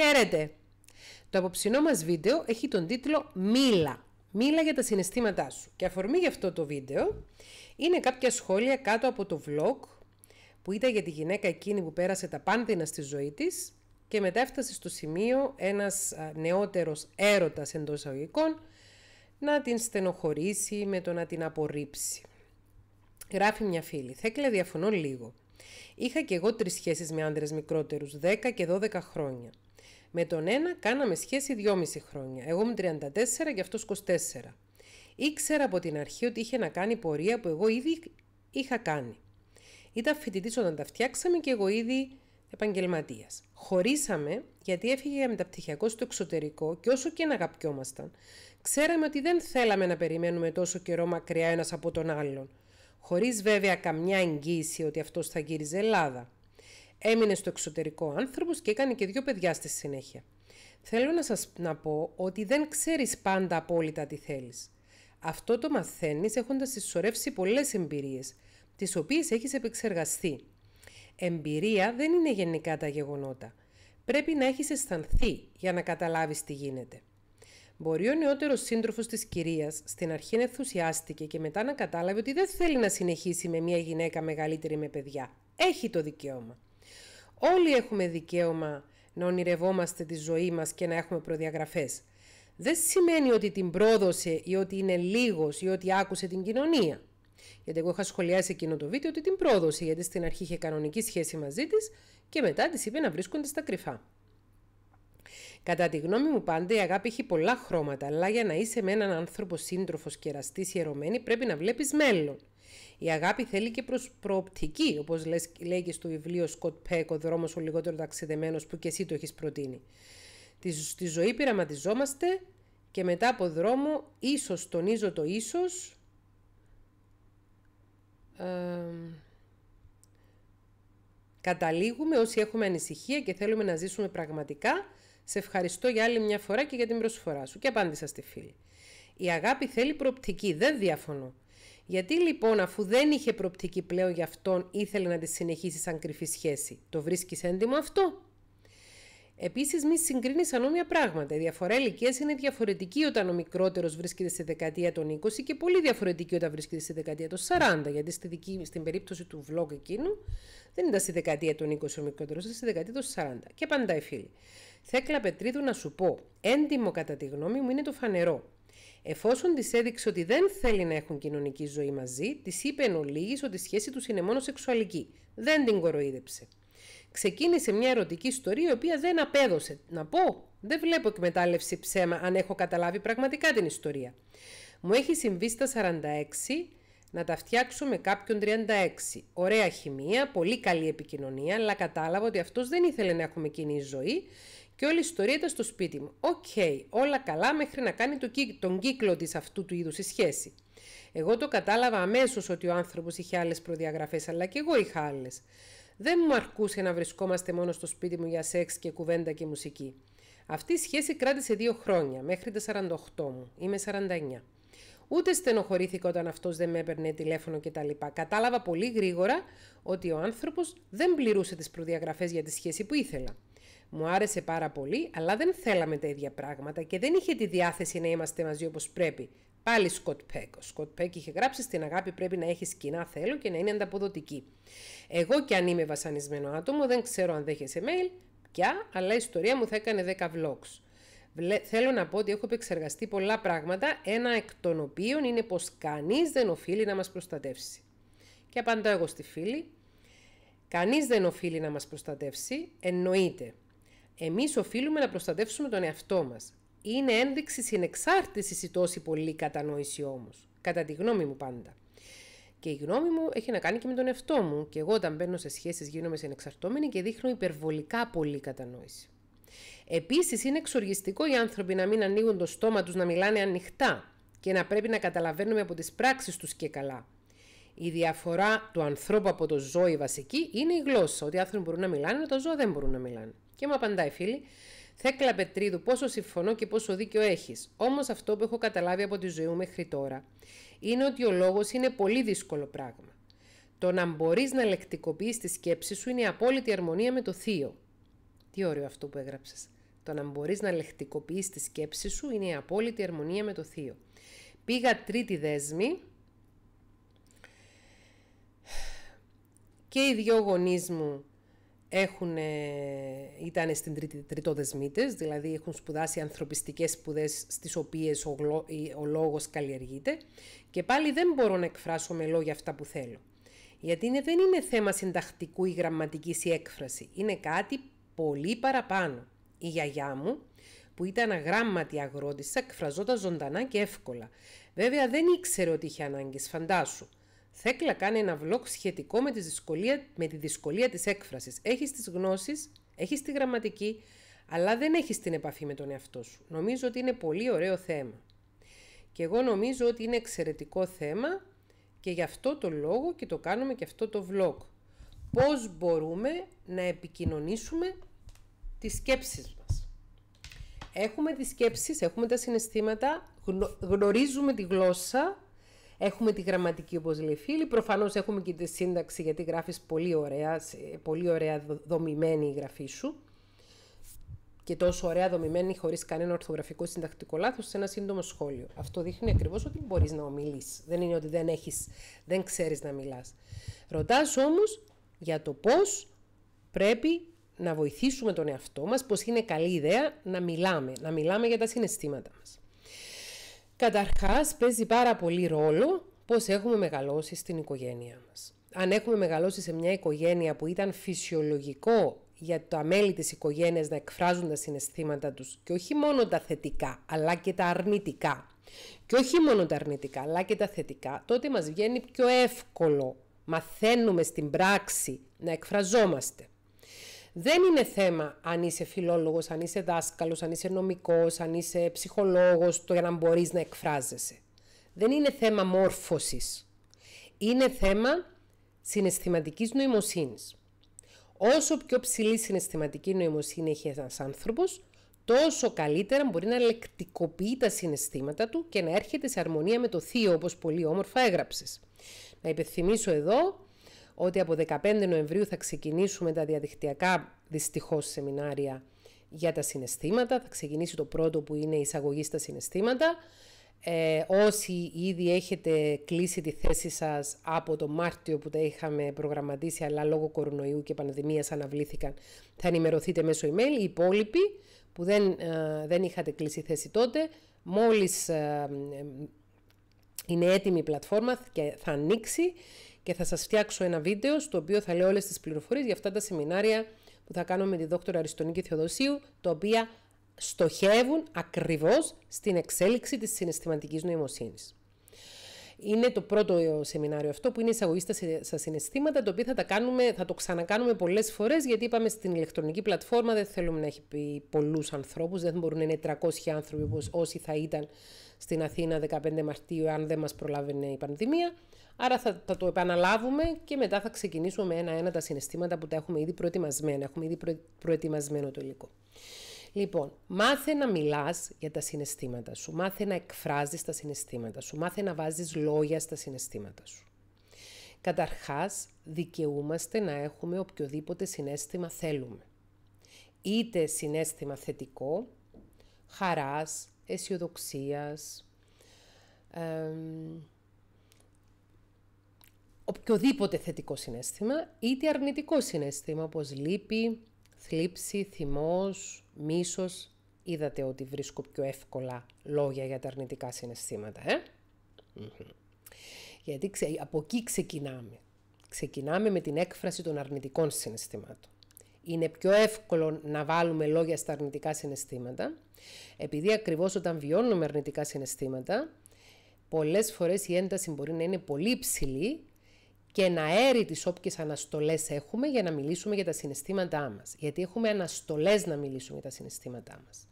Χαίρετε! Το αποψινό μας βίντεο έχει τον τίτλο «Μίλα». Μίλα για τα συναισθήματά σου. Και αφορμή για αυτό το βίντεο είναι κάποια σχόλια κάτω από το vlog που ήταν για τη γυναίκα εκείνη που πέρασε τα πάνδυνα στη ζωή της και μετά έφτασε στο σημείο ένας νεότερος έρωτας εντός αγωγικών να την στενοχωρήσει με το να την απορρίψει. Γράφει μια φίλη, Θέκλα διαφωνώ λίγο. Είχα και εγώ τρεις σχέσεις με άντρες μικρότερους, 10 και 12 χρόνια. Με τον ένα κάναμε σχέση 2,5 χρόνια. Εγώ ήμουν 34 και αυτός 24. Ήξερα από την αρχή ότι είχε να κάνει πορεία που εγώ ήδη είχα κάνει. Ήταν φοιτητής όταν τα φτιάξαμε και εγώ ήδη επαγγελματίας. Χωρίσαμε γιατί έφυγε για μεταπτυχιακός στο εξωτερικό και όσο και να αγαπιόμασταν, ξέραμε ότι δεν θέλαμε να περιμένουμε τόσο καιρό μακριά ένας από τον άλλον. Χωρίς βέβαια καμιά εγγύηση ότι αυτός θα γύριζε Ελλάδα. Έμεινε στο εξωτερικό άνθρωπος και έκανε και δύο παιδιά στη συνέχεια. Θέλω να σας να πω ότι δεν ξέρεις πάντα απόλυτα τι θέλεις. Αυτό το μαθαίνεις έχοντας συσσωρεύσει πολλές εμπειρίες, τις οποίες έχεις επεξεργαστεί. Εμπειρία δεν είναι γενικά τα γεγονότα. Πρέπει να έχεις αισθανθεί για να καταλάβεις τι γίνεται. Μπορεί ο νεότερος σύντροφος της κυρίας στην αρχή να ενθουσιάστηκε και μετά να κατάλαβε ότι δεν θέλει να συνεχίσει με μια γυναίκα μεγαλύτερη με παιδιά. Έχει το δικαίωμα. Όλοι έχουμε δικαίωμα να ονειρευόμαστε τη ζωή μας και να έχουμε προδιαγραφές. Δεν σημαίνει ότι την πρόδωσε ή ότι είναι λίγος ή ότι άκουσε την κοινωνία. Γιατί εγώ είχα σχολιάσει εκείνο το βίντεο ότι την πρόδωσε, γιατί στην αρχή είχε κανονική σχέση μαζί της και μετά της είπε να βρίσκονται στα κρυφά. Κατά τη γνώμη μου πάντα η αγάπη έχει πολλά χρώματα, αλλά για να είσαι με έναν άνθρωπο σύντροφος και εραστής ιερωμένη πρέπει να βλέπεις μέλλον. Η αγάπη θέλει και προς προοπτική, όπως λέει και στο βιβλίο Σκοτ Πέκ, ο δρόμος ο λιγότερο ταξιδεμένος που και εσύ το έχεις προτείνει. Στη ζωή πειραματιζόμαστε και μετά από δρόμο, ίσως τονίζω το ίσως, καταλήγουμε όσοι έχουμε ανησυχία και θέλουμε να ζήσουμε πραγματικά. Σε ευχαριστώ για άλλη μια φορά και για την προσφορά σου. Και απάντησα στη φίλη. Η αγάπη θέλει προοπτική, δεν διαφωνώ. Γιατί λοιπόν, αφού δεν είχε προπτική πλέον για αυτόν, ήθελε να τη συνεχίσει σαν κρυφή σχέση. Το βρίσκεις έντιμο αυτό. Επίσης, μη συγκρίνεις ανώμια πράγματα. Η διαφορά ηλικίας είναι διαφορετική όταν ο μικρότερος βρίσκεται στη δεκαετία των 20 και πολύ διαφορετική όταν βρίσκεται στη δεκαετία των 40. Γιατί στη δική, στην περίπτωση του vlog εκείνου δεν ήταν στη δεκαετία των 20 ο μικρότερος, ήταν στη δεκαετία των 40. Και απαντάει φίλη. Θέκλα Πετρίδου να σου πω, έντιμο κατά τη γνώμη μου είναι το φανερό. Εφόσον της έδειξε ότι δεν θέλει να έχουν κοινωνική ζωή μαζί, της είπε εν ολίγης ότι η σχέση τους είναι μόνο σεξουαλική. Δεν την κοροϊδέψε. Ξεκίνησε μια ερωτική ιστορία η οποία δεν απέδωσε. Να πω, δεν βλέπω εκμετάλλευση ψέμα αν έχω καταλάβει πραγματικά την ιστορία. Μου έχει συμβεί στα 46 να τα φτιάξω με κάποιον 36. Ωραία χημεία, πολύ καλή επικοινωνία, αλλά κατάλαβα ότι αυτός δεν ήθελε να έχουμε κοινή ζωή και όλη η ιστορία ήταν στο σπίτι μου. Οκ, όλα καλά μέχρι να κάνει τον κύκλο της αυτού του είδους η σχέση. Εγώ το κατάλαβα αμέσως ότι ο άνθρωπος είχε άλλες προδιαγραφές, αλλά και εγώ είχα άλλες. Δεν μου αρκούσε να βρισκόμαστε μόνο στο σπίτι μου για σεξ και κουβέντα και μουσική. Αυτή η σχέση κράτησε δύο χρόνια, μέχρι τα 48 μου. Είμαι 49. Ούτε στενοχωρήθηκα όταν αυτός δεν με έπαιρνε τηλέφωνο κτλ. Κατάλαβα πολύ γρήγορα ότι ο άνθρωπος δεν πληρούσε τις προδιαγραφές για τη σχέση που ήθελα. Μου άρεσε πάρα πολύ, αλλά δεν θέλαμε τα ίδια πράγματα και δεν είχε τη διάθεση να είμαστε μαζί όπως πρέπει. Πάλι Σκοτ Πέκ. Ο Σκοτ Πέκ είχε γράψει στην αγάπη πρέπει να έχεις κοινά θέλω και να είναι ανταποδοτική. Εγώ και αν είμαι βασανισμένο άτομο, δεν ξέρω αν δέχεσαι mail, πια, αλλά η ιστορία μου θα έκανε 10 vlogs. Θέλω να πω ότι έχω επεξεργαστεί πολλά πράγματα, ένα εκ των οποίων είναι πως κανείς δεν οφείλει να μας προστατεύσει. Και απαντάω εγώ στη φίλη, Κανείς δεν οφείλει να μας προστατεύσει, εννοείται. Εμείς οφείλουμε να προστατεύσουμε τον εαυτό μας. Είναι ένδειξη συνεξάρτησης η τόση πολύ κατανόηση όμως. Κατά τη γνώμη μου πάντα. Και η γνώμη μου έχει να κάνει και με τον εαυτό μου. Και εγώ όταν μπαίνω σε σχέσεις γίνομαι συνεξαρτώμενη και δείχνω υπερβολικά πολύ κατανόηση. Επίσης, είναι εξοργιστικό οι άνθρωποι να μην ανοίγουν το στόμα τους να μιλάνε ανοιχτά και να πρέπει να καταλαβαίνουμε από τις πράξεις τους και καλά. Η διαφορά του ανθρώπου από το ζώο η βασική είναι η γλώσσα. Ότι οι άνθρωποι μπορούν να μιλάνε, αλλά τα ζώα δεν μπορούν να μιλάνε. Και μου απαντάει φίλη, Θέκλα Πετρίδου, πόσο συμφωνώ και πόσο δίκιο έχεις. Όμως αυτό που έχω καταλάβει από τη ζωή μου μέχρι τώρα είναι ότι ο λόγος είναι πολύ δύσκολο πράγμα. Το να μπορείς να λεκτικοποιείς τη σκέψη σου είναι η απόλυτη αρμονία με το θείο. Τι ωραίο αυτό που έγραψες. Το να μπορείς να λεκτικοποιείς τη σκέψη σου είναι η απόλυτη αρμονία με το θείο. Πήγα τρίτη δέσμη. Και οι δυο γονείς μου έχουν, ε, ήταν στην τρίτο τριτοδεσμίτες, δηλαδή έχουν σπουδάσει ανθρωπιστικές σπουδές στις οποίες ο, ο λόγος καλλιεργείται και πάλι δεν μπορώ να εκφράσω με λόγια αυτά που θέλω. Γιατί δεν είναι θέμα συντακτικού ή γραμματικής η έκφραση, είναι κάτι πολύ παραπάνω. Η γιαγιά μου που ήταν αγράμματη αγρότησα εκφραζόταν ζωντανά και εύκολα. Βέβαια δεν ήξερε ότι είχε ανάγκη φαντάσου. Θέκλα κάνει ένα vlog σχετικό με τη δυσκολία, με τη, δυσκολία της έκφρασης. Έχεις τις γνώσεις, έχεις τη γραμματική, αλλά δεν έχεις την επαφή με τον εαυτό σου. Νομίζω ότι είναι πολύ ωραίο θέμα. Και εγώ νομίζω ότι είναι εξαιρετικό θέμα και γι' αυτό το λόγο και το κάνουμε και αυτό το vlog. Πώς μπορούμε να επικοινωνήσουμε τις σκέψεις μας. Έχουμε τις σκέψεις, έχουμε τα συναισθήματα, γνωρίζουμε τη γλώσσα, Έχουμε τη γραμματική όπως λέει φίλη, Προφανώς έχουμε και τη σύνταξη γιατί γράφεις πολύ ωραία, πολύ ωραία δομημένη η γραφή σου και τόσο ωραία δομημένη χωρίς κανένα ορθογραφικό συντακτικό λάθος σε ένα σύντομο σχόλιο. Αυτό δείχνει ακριβώς ότι μπορείς να ομιλείς. Δεν είναι ότι δεν, έχεις, δεν ξέρεις να μιλάς. Ρωτάς όμως, για το πώς πρέπει να βοηθήσουμε τον εαυτό μας, πως είναι καλή ιδέα να μιλάμε, να μιλάμε για τα συναισθήματα. Καταρχάς παίζει πάρα πολύ ρόλο πώς έχουμε μεγαλώσει στην οικογένεια μας. Αν έχουμε μεγαλώσει σε μια οικογένεια που ήταν φυσιολογικό για τα μέλη της οικογένειας να εκφράζουν τα συναισθήματά τους και όχι μόνο τα θετικά αλλά και τα αρνητικά και όχι μόνο τα αρνητικά αλλά και τα θετικά τότε μας βγαίνει πιο εύκολο μαθαίνουμε στην πράξη να εκφραζόμαστε. Δεν είναι θέμα αν είσαι φιλόλογος, αν είσαι δάσκαλος, αν είσαι νομικός, αν είσαι ψυχολόγος, το για να μπορείς να εκφράζεσαι. Δεν είναι θέμα μόρφωσης. Είναι θέμα συναισθηματικής νοημοσύνης. Όσο πιο ψηλή συναισθηματική νοημοσύνη έχει ένας άνθρωπος, τόσο καλύτερα μπορεί να λεκτικοποιεί τα συναισθήματα του και να έρχεται σε αρμονία με το θείο, όπως πολύ όμορφα έγραψες. Να υπενθυμίσω εδώ ότι από 15 Νοεμβρίου θα ξεκινήσουμε τα διαδικτυακά δυστυχώς σεμινάρια για τα συναισθήματα. Θα ξεκινήσει το πρώτο που είναι η εισαγωγή στα συναισθήματα. Ε, όσοι ήδη έχετε κλείσει τη θέση σας από το Μάρτιο που τα είχαμε προγραμματίσει αλλά λόγω κορονοϊού και πανδημίας αναβλήθηκαν θα ενημερωθείτε μέσω email. Οι υπόλοιποι που δεν, ε, δεν είχατε κλείσει θέση τότε μόλις ε, ε, είναι έτοιμη η πλατφόρμα και θα ανοίξει και θα σας φτιάξω ένα βίντεο στο οποίο θα λέω όλες τις πληροφορίες για αυτά τα σεμινάρια που θα κάνω με τη δόκτωρα Αριστονίκη Θεοδοσίου, τα οποία στοχεύουν ακριβώς στην εξέλιξη της συναισθηματικής νοημοσύνης. Είναι το πρώτο σεμινάριο αυτό που είναι εισαγωγή στα συναισθήματα, το οποίο θα, τα κάνουμε, θα το ξανακάνουμε πολλές φορές, γιατί είπαμε στην ηλεκτρονική πλατφόρμα δεν θέλουμε να έχει πει πολλούς ανθρώπους, δεν μπορούν να είναι 300 άνθρωποι όπως όσοι θα ήταν στην Αθήνα 15 Μαρτίου, αν δεν μας προλάβαινε η πανδημία. Άρα θα, το επαναλάβουμε και μετά θα ξεκινήσουμε ένα-ένα τα συναισθήματα που τα έχουμε ήδη προετοιμασμένα. Έχουμε ήδη προετοιμασμένο το υλικό. Λοιπόν, μάθε να μιλάς για τα συναισθήματα σου. Μάθε να εκφράζεις τα συναισθήματα σου. Μάθε να βάζεις λόγια στα συναισθήματα σου. Καταρχάς, δικαιούμαστε να έχουμε οποιοδήποτε συνέστημα θέλουμε. Είτε συνέστημα θετικό, χαράς, αισιοδοξίας, οποιοδήποτε θετικό συνέστημα, είτε αρνητικό συνέστημα, όπως λύπη, θλίψη, θυμός, μίσος. Είδατε ότι βρίσκω πιο εύκολα λόγια για τα αρνητικά συναισθήματα, ε? Γιατί από εκεί ξεκινάμε. Ξεκινάμε με την έκφραση των αρνητικών συναισθημάτων. Είναι πιο εύκολο να βάλουμε λόγια στα αρνητικά συναισθήματα, επειδή ακριβώς όταν βιώνουμε αρνητικά συναισθήματα, πολλές φορές η ένταση μπορεί να είναι πολύ ψηλή, και να αέρι τις όποιες αναστολές έχουμε για να μιλήσουμε για τα συναισθήματά μας. Γιατί έχουμε αναστολές να μιλήσουμε για τα συναισθήματά μας.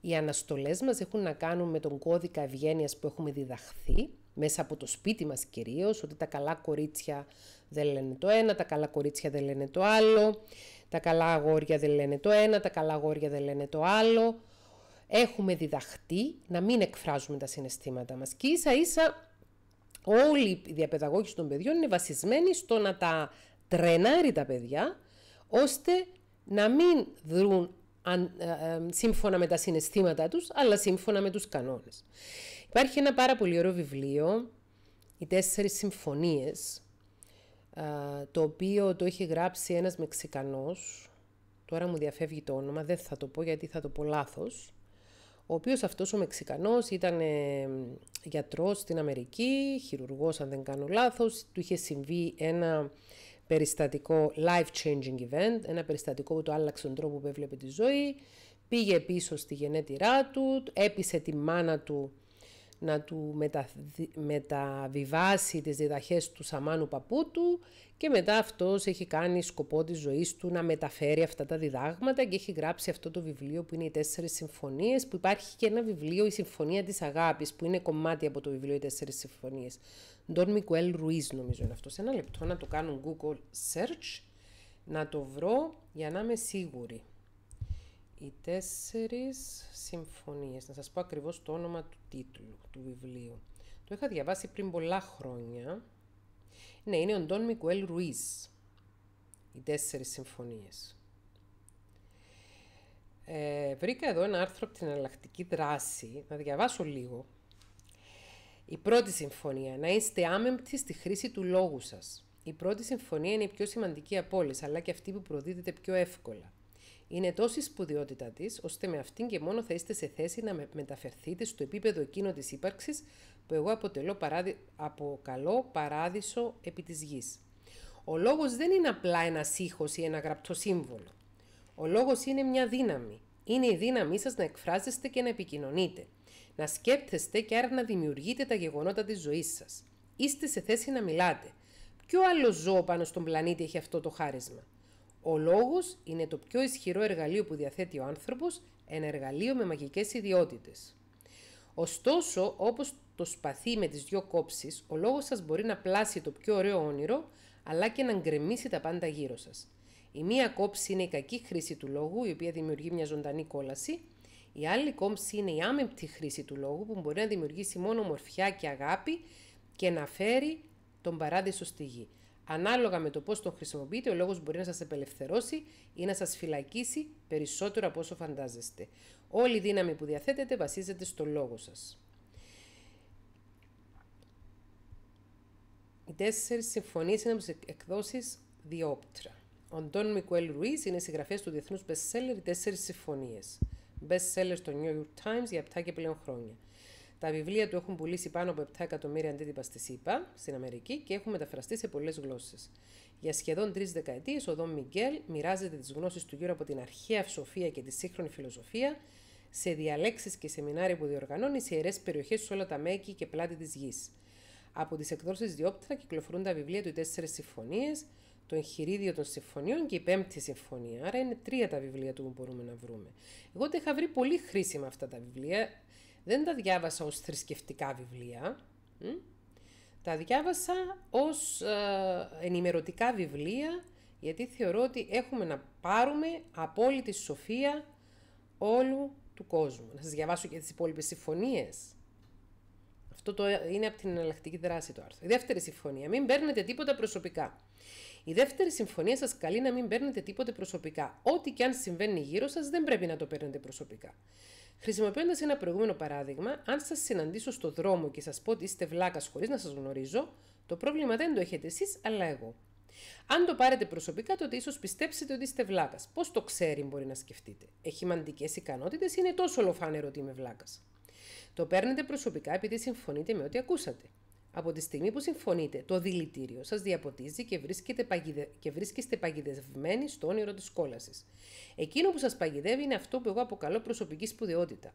Οι αναστολές μας έχουν να κάνουν με τον κώδικα ευγένειας που έχουμε διδαχθεί, μέσα από το σπίτι μας κυρίως, ότι τα καλά κορίτσια δεν λένε το ένα, τα καλά κορίτσια δεν λένε το άλλο, τα καλά αγόρια δεν λένε το ένα, τα καλά αγόρια δεν λένε το άλλο. Έχουμε διδαχτεί να μην εκφράζουμε τα συναισθήματα μας και ίσα ίσα όλη η διαπαιδαγώγηση των παιδιών είναι βασισμένη στο να τα τρενάρει τα παιδιά, ώστε να μην δρουν ε, ε, σύμφωνα με τα συναισθήματά τους, αλλά σύμφωνα με τους κανόνες. Υπάρχει ένα πάρα πολύ ωραίο βιβλίο, «Οι τέσσερις συμφωνίες», ε, το οποίο το έχει γράψει ένας Μεξικανός, τώρα μου διαφεύγει το όνομα, δεν θα το πω γιατί θα το πω λάθος, ο οποίος αυτός ο Μεξικανός ήταν ε, γιατρός στην Αμερική, χειρουργός αν δεν κάνω λάθος, του είχε συμβεί ένα περιστατικό life-changing event, ένα περιστατικό που του άλλαξε τον τρόπο που έβλεπε τη ζωή, πήγε πίσω στη γενέτειρά του, έπεισε τη μάνα του να του μεταβιβάσει τις διδαχές του σαμάνου παππού του και μετά αυτός έχει κάνει σκοπό της ζωής του να μεταφέρει αυτά τα διδάγματα και έχει γράψει αυτό το βιβλίο που είναι οι τέσσερις συμφωνίες που υπάρχει και ένα βιβλίο η Συμφωνία της Αγάπης που είναι κομμάτι από το βιβλίο οι τέσσερις συμφωνίες Don Miguel Ruiz νομίζω είναι σε ένα λεπτό να το κάνω Google search να το βρω για να είμαι σίγουρη οι τέσσερις συμφωνίες. Να σας πω ακριβώς το όνομα του τίτλου του βιβλίου. Το είχα διαβάσει πριν πολλά χρόνια. Ναι, είναι ο Ντόν Μικουέλ Ρουίζ. Οι τέσσερις συμφωνίες. Ε, βρήκα εδώ ένα άρθρο από την εναλλακτική δράση. Να διαβάσω λίγο. Η πρώτη συμφωνία. Να είστε άμεμπτοι στη χρήση του λόγου σας. Η πρώτη συμφωνία είναι η πιο σημαντική από όλες, αλλά και αυτή που προδίδεται πιο εύκολα. Είναι τόση σπουδαιότητα της, ώστε με αυτήν και μόνο θα είστε σε θέση να μεταφερθείτε στο επίπεδο εκείνο της ύπαρξης που εγώ αποτελώ παράδει... καλό παράδεισο επί της γης. Ο λόγος δεν είναι απλά ένας ήχος ή ένα γραπτό σύμβολο. Ο λόγος είναι μια δύναμη. Είναι η δύναμή σας να εκφράζεστε και να επικοινωνείτε. Να σκέπτεστε και άρα να δημιουργείτε τα γεγονότα της ζωής σας. Είστε σε θέση να μιλάτε. Ποιο άλλο ζώο πάνω στον πλανήτη έχει αυτό το χάρισμα. Ο λόγος είναι το πιο ισχυρό εργαλείο που διαθέτει ο άνθρωπος, ένα εργαλείο με μαγικές ιδιότητες. Ωστόσο, όπως το σπαθί με τις δυο κόψεις, ο λόγος σας μπορεί να πλάσει το πιο ωραίο όνειρο, αλλά και να γκρεμίσει τα πάντα γύρω σας. Η μία κόψη είναι η κακή χρήση του λόγου, η οποία δημιουργεί μια ζωντανή κόλαση. Η άλλη κόψη είναι η άμεμπτη χρήση του λόγου, που μπορεί να δημιουργήσει μόνο μορφιά και αγάπη και να φέρει τον παράδεισο στη γη. Ανάλογα με το πώς τον χρησιμοποιείτε, ο λόγος μπορεί να σας απελευθερώσει ή να σας φυλακίσει περισσότερο από όσο φαντάζεστε. Όλη η δύναμη που διαθέτετε βασίζεται στο λόγο σας. Οι τέσσερις συμφωνίες είναι από τις εκδόσεις Διόπτρα. Ο Ντόν Μικουέλ Ρουίς είναι συγγραφέας του διεθνούς bestseller Οι Τέσσερις Συμφωνίες. Seller στο New York Times για 7 και πλέον χρόνια. Τα βιβλία του έχουν πουλήσει πάνω από 7 εκατομμύρια αντίτυπα στη ΣΥΠΑ, στην Αμερική και έχουν μεταφραστεί σε πολλές γλώσσες. Για σχεδόν τρεις δεκαετίες, ο Δον Μιγγέλ μοιράζεται τις γνώσεις του γύρω από την αρχαία σοφία και τη σύγχρονη φιλοσοφία σε διαλέξεις και σεμινάρια που διοργανώνει σε ιερές περιοχές σε όλα τα μέκη και πλάτη της γης. Από τις εκδόσεις Διόπτρα κυκλοφορούν τα βιβλία του Τέσσερις Συμφωνίες, το εγχειρίδιο των συμφωνιών και η πέμπτη συμφωνία. Άρα είναι τρία τα βιβλία του που μπορούμε να βρούμε. Εγώ τα είχα βρει πολύ χρήσιμα αυτά τα βιβλία. Δεν τα διάβασα ως θρησκευτικά βιβλία, τα διάβασα ως ε, ενημερωτικά βιβλία, γιατί θεωρώ ότι έχουμε να πάρουμε απόλυτη σοφία όλου του κόσμου. Να σας διαβάσω και τις υπόλοιπες συμφωνίες. Αυτό το ε, είναι από την εναλλακτική δράση του άρθρο. Η δεύτερη συμφωνία. Μην παίρνετε τίποτα προσωπικά. Η δεύτερη συμφωνία σας καλεί να μην παίρνετε τίποτε προσωπικά. Ό,τι και αν συμβαίνει γύρω σας, δεν πρέπει να το παίρνετε προσωπικά. Χρησιμοποιώντας ένα προηγούμενο παράδειγμα, αν σας συναντήσω στο δρόμο και σας πω ότι είστε βλάκας χωρίς να σας γνωρίζω, το πρόβλημα δεν το έχετε εσείς, αλλά εγώ. Αν το πάρετε προσωπικά, τότε ίσως πιστέψετε ότι είστε βλάκας. Πώς το ξέρει, μπορεί να σκεφτείτε. Έχει μαντικές ικανότητες, είναι τόσο ολοφάνερο ότι είμαι βλάκας. Το παίρνετε προσωπικά επειδή συμφωνείτε με ό,τι ακούσατε. Από τη στιγμή που συμφωνείτε, το δηλητήριο σας διαποτίζει και, παγιδε... και βρίσκεστε παγιδευμένοι στο όνειρο της κόλασης. Εκείνο που σας παγιδεύει είναι αυτό που εγώ αποκαλώ προσωπική σπουδαιότητα.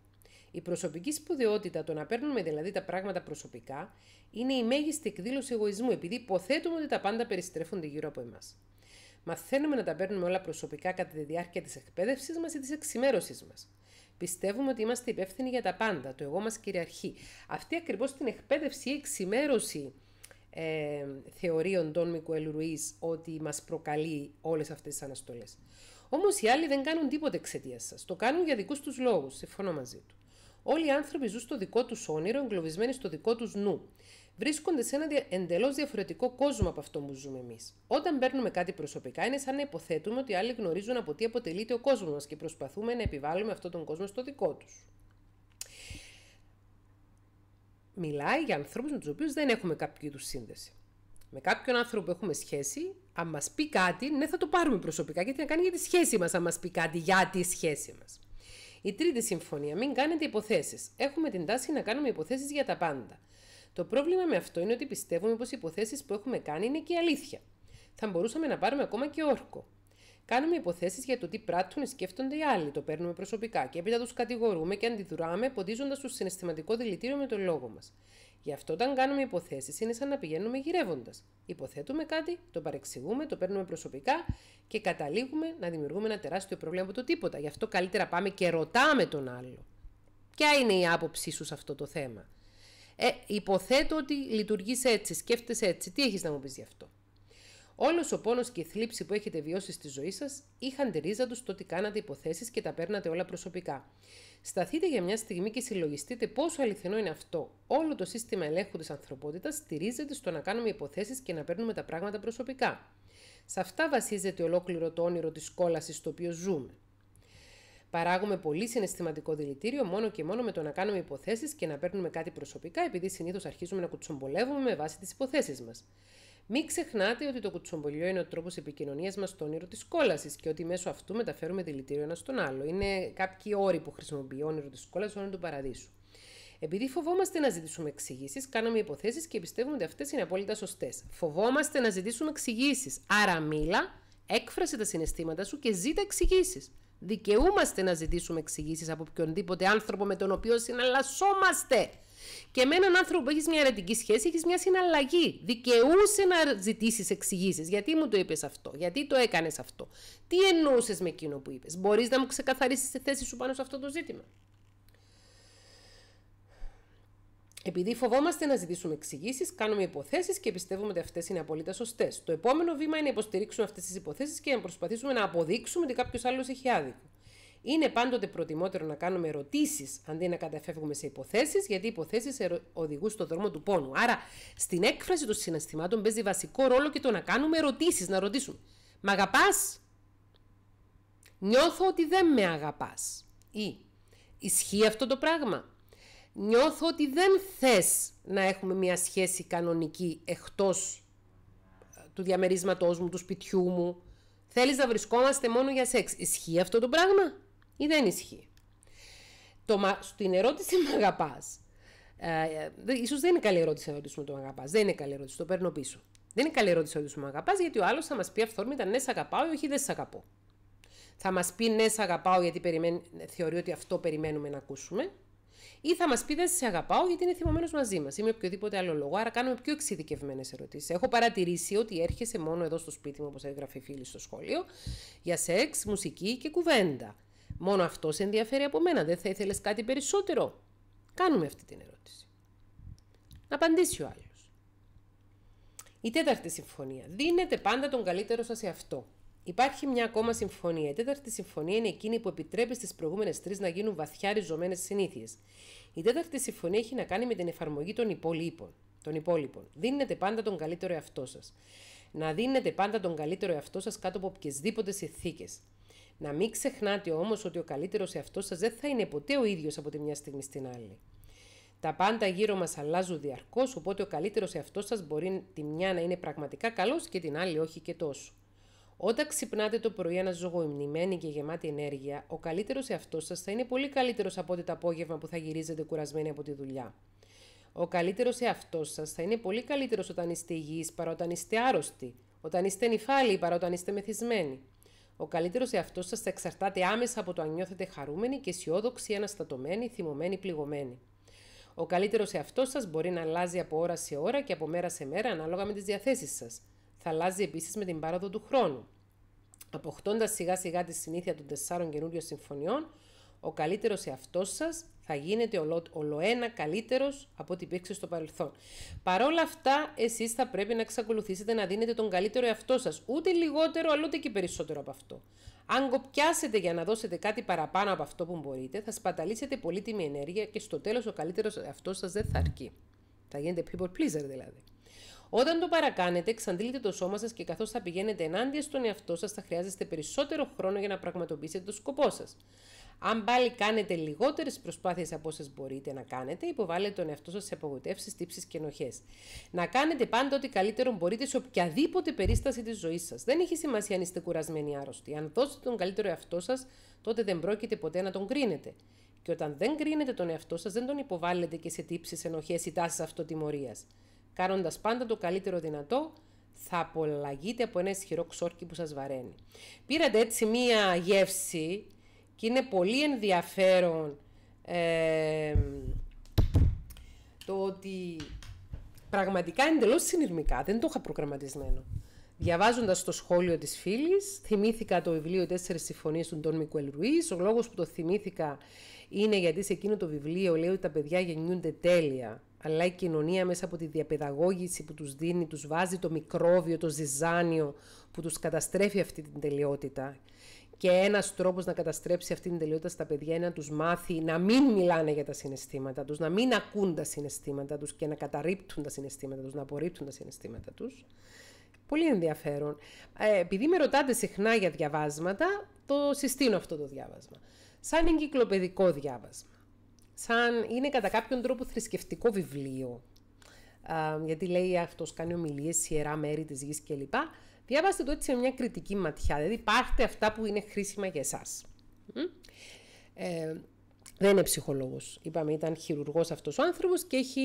Η προσωπική σπουδαιότητα, το να παίρνουμε δηλαδή τα πράγματα προσωπικά, είναι η μέγιστη εκδήλωση εγωισμού, επειδή υποθέτουμε ότι τα πάντα περιστρέφονται γύρω από εμάς. Μαθαίνουμε να τα παίρνουμε όλα προσωπικά κατά τη διάρκεια της εκπαίδευση μας ή της εξημέρωση μας. Πιστεύουμε ότι είμαστε υπεύθυνοι για τα πάντα. Το εγώ μας κυριαρχεί. Αυτή ακριβώς την εκπαίδευση ή εξημέρωση ε, θεωρίων των Μικουέλ Ρουίς ότι μας προκαλεί όλες αυτές τις αναστολές. Όμως οι άλλοι δεν κάνουν τίποτε εξαιτίας σας. Το κάνουν για δικούς τους λόγους, συμφωνώ μαζί του. Όλοι οι άνθρωποι ζουν στο δικό τους όνειρο, εγκλωβισμένοι στο δικό τους νου. Βρίσκονται σε ένα εντελώς διαφορετικό κόσμο από αυτό που ζούμε εμείς. Όταν παίρνουμε κάτι προσωπικά, είναι σαν να υποθέτουμε ότι άλλοι γνωρίζουν από τι αποτελείται ο κόσμος μας και προσπαθούμε να επιβάλλουμε αυτόν τον κόσμο στο δικό τους. Μιλάει για ανθρώπους με τους οποίους δεν έχουμε κάποιο είδους σύνδεση. Με κάποιον άνθρωπο που έχουμε σχέση, αν μας πει κάτι, ναι, θα το πάρουμε προσωπικά γιατί να κάνει για τη σχέση μας, αν μας πει κάτι για τη σχέση μας. Η τρίτη συμφωνία. Μην κάνετε υποθέσεις. Έχουμε την τάση να κάνουμε υποθέσεις για τα πάντα. Το πρόβλημα με αυτό είναι ότι πιστεύουμε πως οι υποθέσεις που έχουμε κάνει είναι και αλήθεια. Θα μπορούσαμε να πάρουμε ακόμα και όρκο. Κάνουμε υποθέσεις για το τι πράττουν ή σκέφτονται οι άλλοι, το παίρνουμε προσωπικά και έπειτα τους κατηγορούμε και αντιδράμε, ποντίζοντα του συναισθηματικό δηλητήριο με τον λόγο μας. Γι' αυτό όταν κάνουμε υποθέσεις είναι σαν να πηγαίνουμε γυρεύοντας. Υποθέτουμε κάτι, το παρεξηγούμε, το παίρνουμε προσωπικά και καταλήγουμε να δημιουργούμε ένα τεράστιο πρόβλημα από το τίποτα. Γι' αυτό καλύτερα πάμε και ρωτάμε τον άλλο. Ποια είναι η άποψή σου σε αυτό το θέμα. Ε, υποθέτω ότι λειτουργείς έτσι, σκέφτεσαι έτσι. Τι έχεις να μου πεις γι' αυτό. Όλος ο πόνος και η θλίψη που έχετε βιώσει στη ζωή σας είχαν τη ρίζα τους στο ότι κάνατε υποθέσεις και τα παίρνατε όλα προσωπικά. Σταθείτε για μια στιγμή και συλλογιστείτε πόσο αληθινό είναι αυτό. Όλο το σύστημα ελέγχου τη ανθρωπότητας στηρίζεται στο να κάνουμε υποθέσεις και να παίρνουμε τα πράγματα προσωπικά. Σε αυτά βασίζεται ολόκληρο το όνειρο της κόλαση στο οποίο ζούμε. Παράγουμε πολύ συναισθηματικό δηλητήριο μόνο και μόνο με το να κάνουμε υποθέσεις και να παίρνουμε κάτι προσωπικά, επειδή συνήθως αρχίζουμε να κουτσομπολεύουμε με βάση τις υποθέσεις μας. Μην ξεχνάτε ότι το κουτσομπολιό είναι ο τρόπος επικοινωνίας μας στο όνειρο της κόλασης και ότι μέσω αυτού μεταφέρουμε δηλητήριο ένας στον άλλο. Είναι κάποιοι όροι που χρησιμοποιεί όνειρο της κόλασης, όνειρο του παραδείσου. Επειδή φοβόμαστε να ζητήσουμε εξηγήσεις, κάνουμε υποθέσεις και πιστεύουμε ότι αυτές είναι απόλυτα σωστές. Φοβόμαστε να ζητήσουμε εξηγήσεις. Άρα, μίλα, έκφρασε τα συναισθήματά σου και ζήτα εξηγήσεις. Δικαιούμαστε να ζητήσουμε εξηγήσεις από οποιονδήποτε άνθρωπο με τον οποίο συναλλασσόμαστε. Και με έναν άνθρωπο που έχεις μια αιρετική σχέση, έχεις μια συναλλαγή. Δικαιούσε να ζητήσεις εξηγήσεις. Γιατί μου το είπες αυτό, γιατί το έκανες αυτό. Τι εννοούσες με εκείνο που είπες. Μπορείς να μου ξεκαθαρίσεις τη θέση σου πάνω σε αυτό το ζήτημα. Επειδή φοβόμαστε να ζητήσουμε εξηγήσεις, κάνουμε υποθέσεις και πιστεύουμε ότι αυτές είναι απολύτως σωστές. Το επόμενο βήμα είναι να υποστηρίξουμε αυτές τις υποθέσεις και να προσπαθήσουμε να αποδείξουμε ότι κάποιος άλλος έχει άδικο. Είναι πάντοτε προτιμότερο να κάνουμε ερωτήσεις αντί να καταφεύγουμε σε υποθέσεις, γιατί οι υποθέσεις οδηγούν στον δρόμο του πόνου. Άρα, στην έκφραση των συναισθημάτων παίζει βασικό ρόλο και το να κάνουμε ερωτήσεις, να ρωτήσουμε. Μ' αγαπάς. Νιώθω ότι δεν με αγαπάς. Ή ισχύει αυτό το πράγμα. Νιώθω ότι δεν θες να έχουμε μια σχέση κανονική εκτός ε, του διαμερίσματός μου, του σπιτιού μου. Θέλεις να βρισκόμαστε μόνο για σεξ. Ισχύει αυτό το πράγμα ή δεν ισχύει. Το, στην ερώτηση με αγαπάς. ε, ίσως δεν είναι καλή ερώτηση να ρωτήσουμε το αγαπάς. δεν είναι καλή ερώτηση, το παίρνω πίσω. Δεν είναι καλή ερώτηση να ρωτήσουμε αγαπάς, γιατί ο άλλος θα μας πει αυθόρμητα ναι, σε αγαπάω ή όχι, δεν σε αγαπώ. Θα μας πει ναι, σε αγαπάω γιατί περιμένει, θεωρεί ότι αυτό περιμένουμε να ακούσουμε. Ή θα μας πει δεν σε αγαπάω γιατί είναι θυμωμένος μαζί μας ή με οποιοδήποτε άλλο λόγο. Άρα κάνουμε πιο εξειδικευμένες ερωτήσεις. Έχω παρατηρήσει ότι έρχεσαι μόνο εδώ στο σπίτι μου, όπως έγραφε η φίλη στο σχολείο, για σεξ, μουσική και κουβέντα. Μόνο αυτό σε ενδιαφέρει από μένα. Δεν θα ήθελες κάτι περισσότερο. Κάνουμε αυτή την ερώτηση. Να απαντήσει ο άλλος. Η τέταρτη συμφωνία. Δίνετε πάντα τον καλύτερο σας εαυτό. Υπάρχει μια ακόμα συμφωνία. Η τέταρτη συμφωνία είναι εκείνη που επιτρέπει στις προηγούμενες τρεις να γίνουν βαθιά ριζωμένες συνήθειες. Η τέταρτη συμφωνία έχει να κάνει με την εφαρμογή των υπόλοιπων. Δίνετε πάντα τον καλύτερο εαυτό σας. Να δίνετε πάντα τον καλύτερο εαυτό σας κάτω από οποιασδήποτε συνθήκες. Να μην ξεχνάτε όμως ότι ο καλύτερος εαυτός σας δεν θα είναι ποτέ ο ίδιος από τη μια στιγμή στην άλλη. Τα πάντα γύρω μας αλλάζουν διαρκώς, οπότε ο καλύτερος εαυτός σας μπορεί τη μια να είναι πραγματικά καλός και την άλλη όχι και τόσο. Όταν ξυπνάτε το πρωί ένας αναζωογονημένοι και γεμάτη ενέργεια, ο καλύτερος εαυτός σας θα είναι πολύ καλύτερος από ό,τι το απόγευμα που θα γυρίζετε κουρασμένοι από τη δουλειά. Ο καλύτερος εαυτός σας θα είναι πολύ καλύτερος όταν είστε υγιείς παρά όταν είστε άρρωστοι, όταν είστε νυφάλιοι παρά όταν είστε μεθυσμένοι. Ο καλύτερος εαυτός σας εξαρτάται άμεσα από το αν νιώθετε χαρούμενοι και αισιόδοξοι, αναστατωμένοι, θυμωμένοι, πληγωμένοι. Ο καλύτερος εαυτός σας μπορεί να αλλάζει από ώρα σε ώρα και από μέρα σε μέρα ανάλογα με τις διαθέσεις σας. Θα αλλάζει επίσης με την πάροδο του χρόνου. Αποκτώντας σιγά σιγά τη συνήθεια των τεσσάρων καινούριων συμφωνιών, ο καλύτερος εαυτός σας θα γίνετε ολο, ολοένα καλύτερος από ό,τι υπήρξε στο παρελθόν. Παρόλα αυτά, εσείς θα πρέπει να εξακολουθήσετε να δίνετε τον καλύτερο εαυτό σας, ούτε λιγότερο, αλλά ούτε και περισσότερο από αυτό. Αν κοπιάσετε για να δώσετε κάτι παραπάνω από αυτό που μπορείτε, θα σπαταλήσετε πολύτιμη ενέργεια και στο τέλος ο καλύτερος εαυτός σας δεν θα αρκεί. Θα γίνετε people pleaser δηλαδή. Όταν το παρακάνετε, εξαντλείτε το σώμα σας και καθώς θα πηγαίνετε ενάντια στον εαυτό σας, θα χρειάζεστε περισσότερο χρόνο για να πραγματοποιήσετε το σκοπό σας. Αν πάλι κάνετε λιγότερες προσπάθειες από όσες μπορείτε να κάνετε, υποβάλλετε τον εαυτό σας σε απογοητεύσεις, τύψεις και ενοχές. Να κάνετε πάντα ό,τι καλύτερο μπορείτε σε οποιαδήποτε περίσταση της ζωής σας. Δεν έχει σημασία αν είστε κουρασμένοι ή άρρωστοι. Αν δώσετε τον καλύτερο εαυτό σας, τότε δεν πρόκειται ποτέ να τον κρίνετε. Και όταν δεν κρίνετε τον εαυτό σας, δεν τον υποβάλλετε και σε τύψεις, ενοχές ή τάσεις αυτοτιμωρίας. Κάνοντας πάντα το καλύτερο δυνατό, θα απολαγείτε από ένα ισχυρό ξόρκι που σας βαραίνει. Πήρατε έτσι μία γεύση και είναι πολύ ενδιαφέρον το ότι πραγματικά είναι εντελώς συνειρμικά, δεν το είχα προγραμματισμένο. Διαβάζοντας το σχόλιο της φίλης, θυμήθηκα το βιβλίο Τέσσερις Συμφωνίες του Ντόν Μικουέλ Ρουίς. Ο λόγος που το θυμήθηκα είναι γιατί σε εκείνο το βιβλίο λέει ότι τα παιδιά γεννιούνται τέλεια. Αλλά η κοινωνία μέσα από τη διαπαιδαγώγηση που τους δίνει, τους βάζει το μικρόβιο, το ζυζάνιο που τους καταστρέφει αυτή την τελειότητα και ένας τρόπος να καταστρέψει αυτή την τελειότητα στα παιδιά είναι να τους μάθει να μην μιλάνε για τα συναισθήματα τους, να μην ακούν τα συναισθήματα τους και να καταρρύπτουν τα συναισθήματα τους, να απορρίπτουν τα συναισθήματα τους. Πολύ ενδιαφέρον. Ε, επειδή με ρωτάτε συχνά για διαβάσματα, το συστήνω αυτό το διάβασμα. Σαν εγκυκλοπαιδικό διάβασμα. Σαν είναι κατά κάποιον τρόπο θρησκευτικό βιβλίο. γιατί λέει αυτός κάνει ομιλίες, ιερά μέρη της γης κλπ. Διάβαστε το έτσι με μια κριτική ματιά, δηλαδή πάρτε αυτά που είναι χρήσιμα για εσάς. Ε, δεν είναι ψυχολόγος. Είπαμε ήταν χειρουργός αυτός ο άνθρωπος και έχει,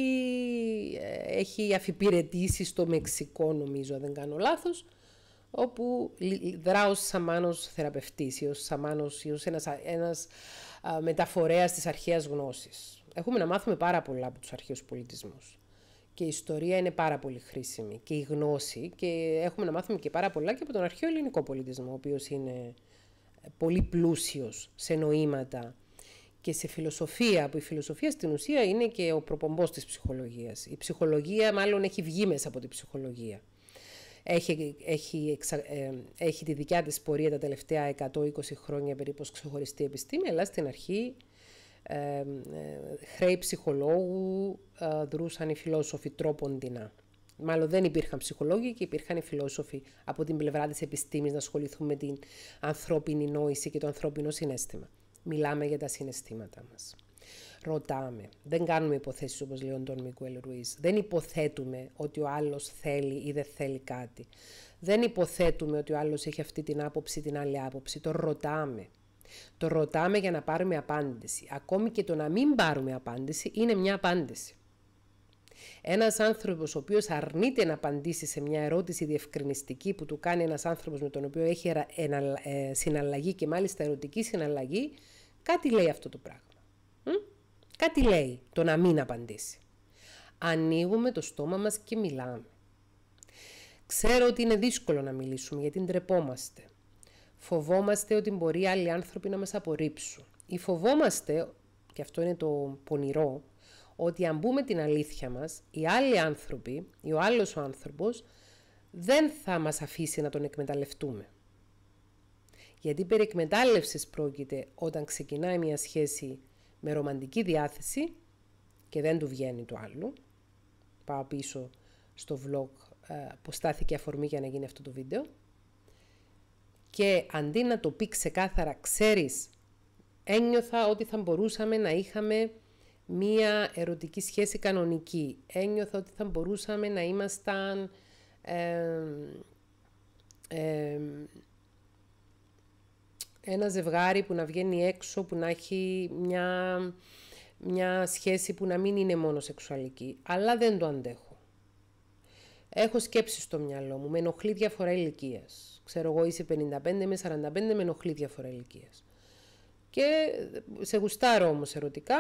ε, έχει αφιπηρετήσει στο Μεξικό νομίζω, αν δεν κάνω λάθος, όπου δρά ως σαμάνος θεραπευτής ή ως σαμάνος ή ως ένας, ένας μεταφορέας της αρχαίας γνώσης. Έχουμε να μάθουμε πάρα πολλά από τους αρχαίους πολιτισμούς και η ιστορία είναι πάρα πολύ χρήσιμη και η γνώση και έχουμε να μάθουμε και πάρα πολλά και από τον αρχαίο ελληνικό πολιτισμό, ο οποίος είναι ε, πολύ πλούσιος σε νοήματα και σε φιλοσοφία, που η φιλοσοφία στην ουσία είναι και ο προπομπός της ψυχολογίας. Η ψυχολογία μάλλον έχει βγει μέσα από την ψυχολογία. Έχει, έχει, ε, έχει τη δικιά της πορεία τα τελευταία 120 χρόνια περίπου ξεχωριστή επιστήμη, αλλά στην αρχή ε, χρέη ψυχολόγου ε, δρούσαν οι φιλόσοφοι τρόποντινα Μάλλον δεν υπήρχαν ψυχολόγοι και υπήρχαν οι φιλόσοφοι από την πλευρά της επιστήμης να ασχοληθούν με την ανθρώπινη νόηση και το ανθρώπινο συνέστημα. Μιλάμε για τα συναισθήματά μας. Ρωτάμε. Δεν κάνουμε υποθέσεις όπως λέει ο Ντόν Μικουέλ Ρουίς. Δεν υποθέτουμε ότι ο άλλος θέλει ή δεν θέλει κάτι. Δεν υποθέτουμε ότι ο άλλος έχει αυτή την άποψη, ή την άλλη άποψη. Το ρωτάμε. Το ρωτάμε για να πάρουμε απάντηση. Ακόμη και το να μην πάρουμε απάντηση είναι μια απάντηση. Ένας άνθρωπος ο οποίος αρνείται να απαντήσει σε μια ερώτηση διευκρινιστική που του κάνει ένας άνθρωπος με τον οποίο έχει ε, συναλλαγή και μάλιστα ερωτική συναλλαγή, κάτι λέει αυτό το πράγμα. Κάτι λέει το να μην απαντήσει. Ανοίγουμε το στόμα μας και μιλάμε. Ξέρω ότι είναι δύσκολο να μιλήσουμε γιατί ντρεπόμαστε. Φοβόμαστε ότι μπορεί άλλοι άνθρωποι να μας απορρίψουν. Ή φοβόμαστε, και αυτό είναι το πονηρό, ότι αν μπούμε την αλήθεια μας, οι άλλοι άνθρωποι ή ο άλλος ο άνθρωπος δεν θα μας αφήσει να τον εκμεταλλευτούμε. Γιατί περί εκμετάλλευσης πρόκειται όταν ξεκινάει μια σχέση με ρομαντική διάθεση και δεν του βγαίνει το άλλου. Πάω πίσω στο vlog ε, που στάθηκε αφορμή για να γίνει αυτό το βίντεο και αντί να το πει ξεκάθαρα, ξέρεις, ένιωθα ότι θα μπορούσαμε να είχαμε μία ερωτική σχέση κανονική. Ένιωθα ότι θα μπορούσαμε να ήμασταν... ένα ζευγάρι που να βγαίνει έξω, που να έχει μια, μια σχέση που να μην είναι μόνο σεξουαλική. Αλλά δεν το αντέχω. Έχω σκέψεις στο μυαλό μου, με ενοχλεί διαφορά ηλικίας ξέρω εγώ είσαι 55 με 45 με ενοχλεί διαφορά ηλικίας. Και σε γουστάρω όμως ερωτικά,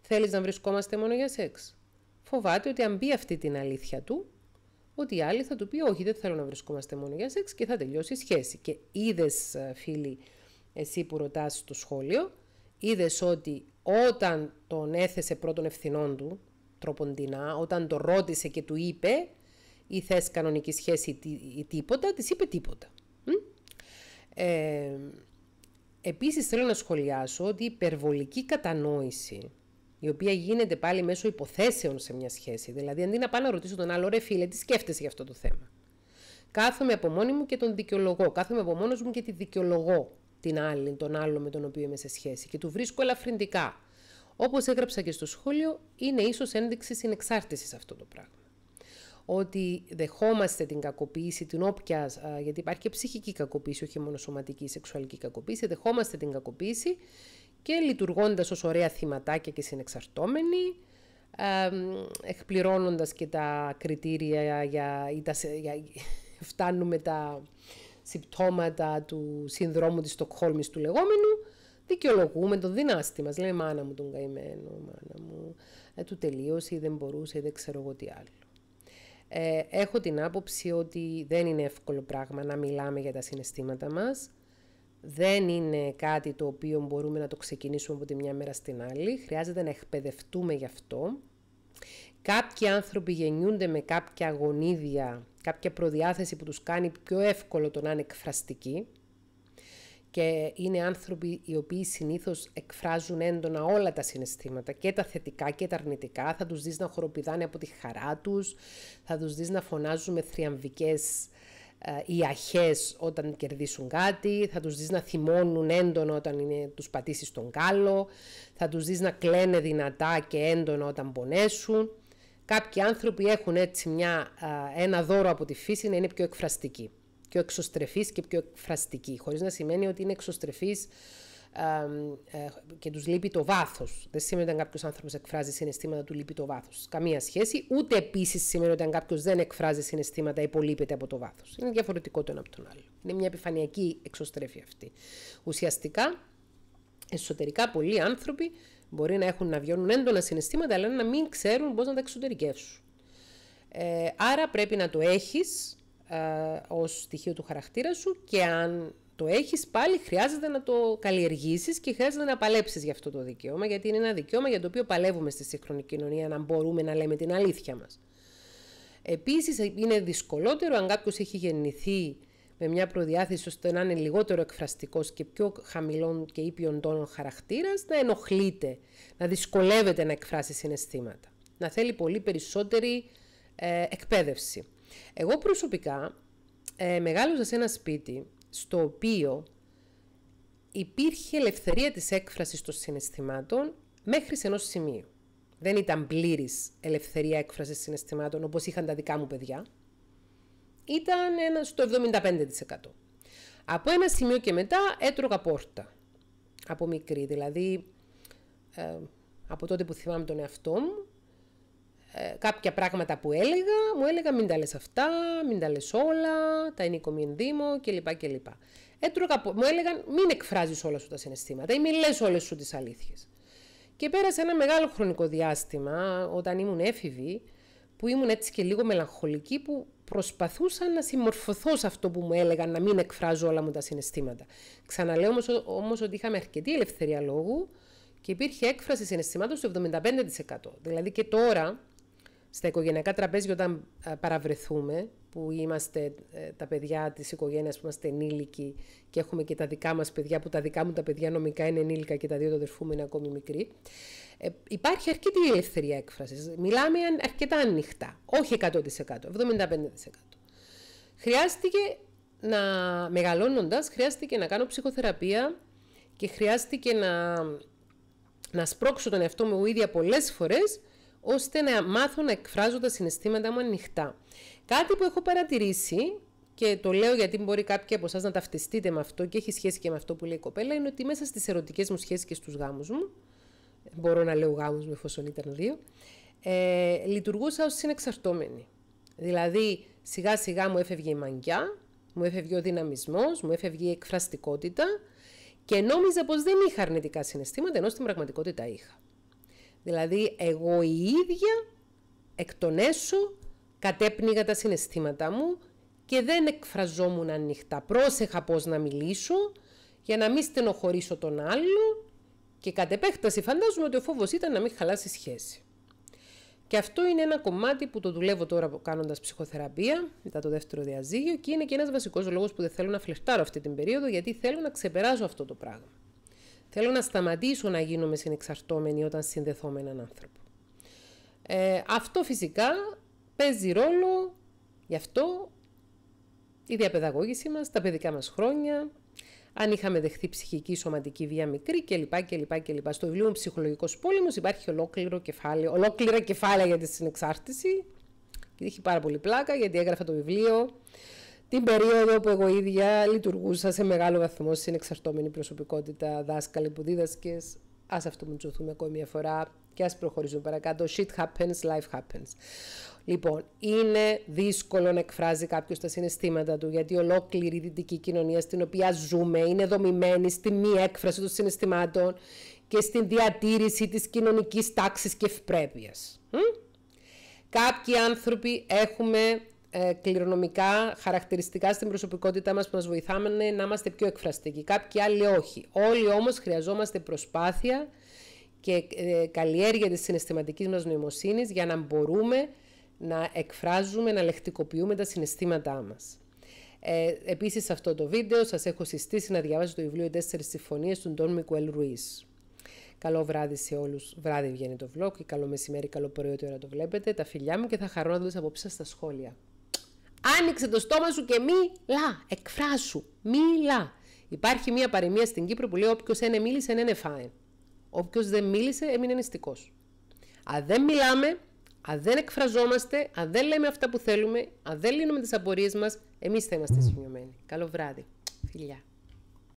θέλεις να βρισκόμαστε μόνο για σεξ. Φοβάται ότι αν μπει αυτή την αλήθεια του, ότι η άλλη θα του πει όχι δεν θέλω να βρισκόμαστε μόνο για σεξ και θα τελειώσει η σχέση. Και είδες φίλοι, εσύ που ρωτάς το σχόλιο, είδες ότι όταν τον έθεσε πρώτων ευθυνών του, τροποντινά, όταν το ρώτησε και του είπε ή θες κανονική σχέση ή τίποτα, της είπε τίποτα. Ε, επίσης θέλω να σχολιάσω ότι η υπερβολική κατανόηση η οποία γίνεται πάλι μέσω υποθέσεων σε μια σχέση. Δηλαδή, αντί να πάω να ρωτήσω τον άλλο, ρε φίλε, τι σκέφτεσαι για αυτό το θέμα. Κάθομαι από μόνη μου και τον δικαιολογώ. Κάθομαι από μόνος μου και τη δικαιολογώ την άλλη, τον άλλο με τον οποίο είμαι σε σχέση και του βρίσκω ελαφρυντικά. Όπως έγραψα και στο σχόλιο, είναι ίσως ένδειξη συνεξάρτησης αυτό το πράγμα ότι δεχόμαστε την κακοποίηση, την όποια, γιατί υπάρχει και ψυχική κακοποίηση, όχι μόνο σωματική, σεξουαλική κακοποίηση, δεχόμαστε την κακοποίηση και λειτουργώντας ως ωραία θυματάκια και συνεξαρτώμενοι, εκπληρώνοντας και τα κριτήρια για, ή τα, για, φτάνουμε τα συμπτώματα του συνδρόμου της Στοκχόλμης του λεγόμενου, δικαιολογούμε τον δυνάστη μας, λέει μάνα μου τον καημένο, μάνα μου, ε, του τελείωσε ή δεν μπορούσε ή δεν ξέρω εγώ τι άλλο. Ε, έχω την άποψη ότι δεν είναι εύκολο πράγμα να μιλάμε για τα συναισθήματα μας. Δεν είναι κάτι το οποίο μπορούμε να το ξεκινήσουμε από τη μια μέρα στην άλλη. Χρειάζεται να εκπαιδευτούμε γι' αυτό. Κάποιοι άνθρωποι γεννιούνται με κάποια αγωνίδια, κάποια προδιάθεση που τους κάνει πιο εύκολο το να είναι εκφραστικοί και είναι άνθρωποι οι οποίοι συνήθως εκφράζουν έντονα όλα τα συναισθήματα και τα θετικά και τα αρνητικά. Θα τους δεις να χοροπηδάνε από τη χαρά τους, θα τους δεις να φωνάζουν με θριαμβικές ε, ιαχές όταν κερδίσουν κάτι, θα τους δεις να θυμώνουν έντονα όταν είναι, τους πατήσεις τον κάλο, θα τους δεις να κλαίνε δυνατά και έντονα όταν πονέσουν. Κάποιοι άνθρωποι έχουν έτσι μια, ε, ένα δώρο από τη φύση να είναι πιο εκφραστικοί πιο εξωστρεφής και πιο εκφραστική, χωρίς να σημαίνει ότι είναι εξωστρεφής ε, και τους λείπει το βάθος. Δεν σημαίνει ότι αν κάποιος άνθρωπος εκφράζει συναισθήματα του λείπει το βάθος. Καμία σχέση, ούτε επίσης σημαίνει ότι αν κάποιος δεν εκφράζει συναισθήματα υπολείπεται από το βάθος. Είναι διαφορετικό το ένα από τον άλλο. Είναι μια επιφανειακή εξωστρέφεια αυτή. Ουσιαστικά, εσωτερικά πολλοί άνθρωποι μπορεί να έχουν να βιώνουν έντονα συναισθήματα, αλλά να μην ξέρουν πώς να τα εξωτερικεύσουν. Ε, άρα πρέπει να το έχεις ε, ως στοιχείο του χαρακτήρα σου και αν το έχεις πάλι χρειάζεται να το καλλιεργήσεις και χρειάζεται να παλέψεις για αυτό το δικαίωμα γιατί είναι ένα δικαίωμα για το οποίο παλεύουμε στη σύγχρονη κοινωνία να μπορούμε να λέμε την αλήθεια μας. Επίσης είναι δυσκολότερο αν κάποιος έχει γεννηθεί με μια προδιάθεση ώστε να είναι λιγότερο εκφραστικός και πιο χαμηλών και ήπιων τόνων χαρακτήρας, να ενοχλείται, να δυσκολεύεται να εκφράσει συναισθήματα. Να θέλει πολύ περισσότερη ε, εκπαίδευση. Εγώ προσωπικά ε, μεγάλωσα σε ένα σπίτι στο οποίο υπήρχε ελευθερία της έκφρασης των συναισθημάτων μέχρι σε ενός σημείου. Δεν ήταν πλήρης ελευθερία έκφρασης συναισθημάτων όπως είχαν τα δικά μου παιδιά. Ήταν ένα στο 75%. Από ένα σημείο και μετά έτρωγα πόρτα. Από μικρή, δηλαδή ε, από τότε που θυμάμαι τον εαυτό μου, ε, κάποια πράγματα που έλεγα, μου έλεγα μην τα λες αυτά, μην τα λες όλα, τα είναι κομμυντήμο κλπ. κλπ. Έτρωγα, ε, μου έλεγαν μην εκφράζεις όλα σου τα συναισθήματα ή μην λες όλες σου τις αλήθειες. Και πέρασε ένα μεγάλο χρονικό διάστημα όταν ήμουν έφηβη, που ήμουν έτσι και λίγο μελαγχολική, που προσπαθούσα να συμμορφωθώ σε αυτό που μου έλεγαν, να μην εκφράζω όλα μου τα συναισθήματα. Ξαναλέω όμως, όμως ότι είχαμε αρκετή ελευθερία λόγου και υπήρχε έκφραση συναισθημάτων στο 75%. Δηλαδή και τώρα στα οικογενειακά τραπέζια όταν ε, παραβρεθούμε, που είμαστε ε, τα παιδιά της οικογένειας που είμαστε ενήλικοι και έχουμε και τα δικά μας παιδιά, που τα δικά μου τα παιδιά νομικά είναι ενήλικα και τα δύο του αδερφού μου είναι ακόμη μικροί, ε, υπάρχει αρκετή ελευθερία έκφρασης. Μιλάμε αρκετά ανοιχτά, όχι 100%, 75%. Χρειάστηκε να μεγαλώνοντας, χρειάστηκε να κάνω ψυχοθεραπεία και χρειάστηκε να, να σπρώξω τον εαυτό μου ίδια πολλές φορές ώστε να μάθω να εκφράζω τα συναισθήματα μου ανοιχτά. Κάτι που έχω παρατηρήσει και το λέω γιατί μπορεί κάποιοι από εσάς να ταυτιστείτε με αυτό και έχει σχέση και με αυτό που λέει η κοπέλα, είναι ότι μέσα στις ερωτικές μου σχέσεις και στους γάμους μου, μπορώ να λέω γάμους μου εφόσον ήταν δύο, ε, λειτουργούσα ως συνεξαρτώμενη. Δηλαδή, σιγά σιγά μου έφευγε η μαγκιά, μου έφευγε ο δυναμισμός, μου έφευγε η εκφραστικότητα και νόμιζα πως δεν είχα αρνητικά συναισθήματα, ενώ στην πραγματικότητα είχα. Δηλαδή εγώ η ίδια εκ των έσω κατέπνιγα τα συναισθήματά μου και δεν εκφραζόμουν ανοιχτά. Πρόσεχα πώς να μιλήσω για να μην στενοχωρήσω τον άλλο και κατ' επέκταση φαντάζομαι ότι ο φόβος ήταν να μην χαλάσει σχέση. Και αυτό είναι ένα κομμάτι που το δουλεύω τώρα κάνοντας ψυχοθεραπεία, μετά το δεύτερο διαζύγιο, και είναι και ένας βασικός λόγος που δεν θέλω να φλεφτάρω αυτή την περίοδο, γιατί θέλω να ξεπεράσω αυτό το πράγμα. Θέλω να σταματήσω να γίνομαι συνεξαρτώμενη όταν συνδεθώ με έναν άνθρωπο. Ε, αυτό φυσικά παίζει ρόλο, γι' αυτό η διαπαιδαγώγησή μας, τα παιδικά μας χρόνια, αν είχαμε δεχθεί ψυχική, σωματική βία μικρή κλπ. κλπ, κλπ. Στο βιβλίο μου ψυχολογικός πόλεμος» υπάρχει ολόκληρο κεφάλαιο, ολόκληρα για τη συνεξάρτηση. είχε πάρα πολύ πλάκα γιατί έγραφα το βιβλίο την περίοδο που εγώ ίδια λειτουργούσα σε μεγάλο βαθμό στην εξαρτώμενη προσωπικότητα, δάσκαλοι που δίδασκες. Ας αυτομετρηθούμε ακόμη μια φορά και ας προχωρήσουμε παρακάτω. Shit happens, life happens. Λοιπόν, είναι δύσκολο να εκφράζει κάποιος τα συναισθήματα του, γιατί ολόκληρη η δυτική κοινωνία στην οποία ζούμε είναι δομημένη στη μη έκφραση των συναισθημάτων και στην διατήρηση της κοινωνικής τάξης και ευπρέπειας. Κάποιοι άνθρωποι έχουμε ε, κληρονομικά χαρακτηριστικά στην προσωπικότητά μας που μας βοηθάμε να είμαστε πιο εκφραστικοί. Κάποιοι άλλοι όχι. Όλοι όμως χρειαζόμαστε προσπάθεια και ε, καλλιέργεια της συναισθηματικής μας νοημοσύνης για να μπορούμε να εκφράζουμε, να λεκτικοποιούμε τα συναισθήματά μας. Ε, επίσης σε αυτό το βίντεο σας έχω συστήσει να διαβάζω το βιβλίο «Οι τέσσερις συμφωνίες» του Ντόν Μικουέλ Ρουίς. Καλό βράδυ σε όλους. Βράδυ βγαίνει το vlog καλό μεσημέρι, καλό πρωί ό,τι ώρα το βλέπετε. Τα φιλιά μου και θα χαρώ να δω απόψε στα σχόλια. Άνοιξε το στόμα σου και μίλα. Εκφράσου. Μίλα. Υπάρχει μία παροιμία στην Κύπρο που λέει: Όποιος δεν μίλησε, είναι φάε. Όποιος δεν μίλησε, έμεινε νηστικός. Αν δεν μιλάμε, αν δεν εκφραζόμαστε, αν δεν λέμε αυτά που θέλουμε, αν δεν λύνουμε τις απορίες μας, εμείς θα είμαστε σημειωμένοι. Καλό βράδυ. Φιλιά.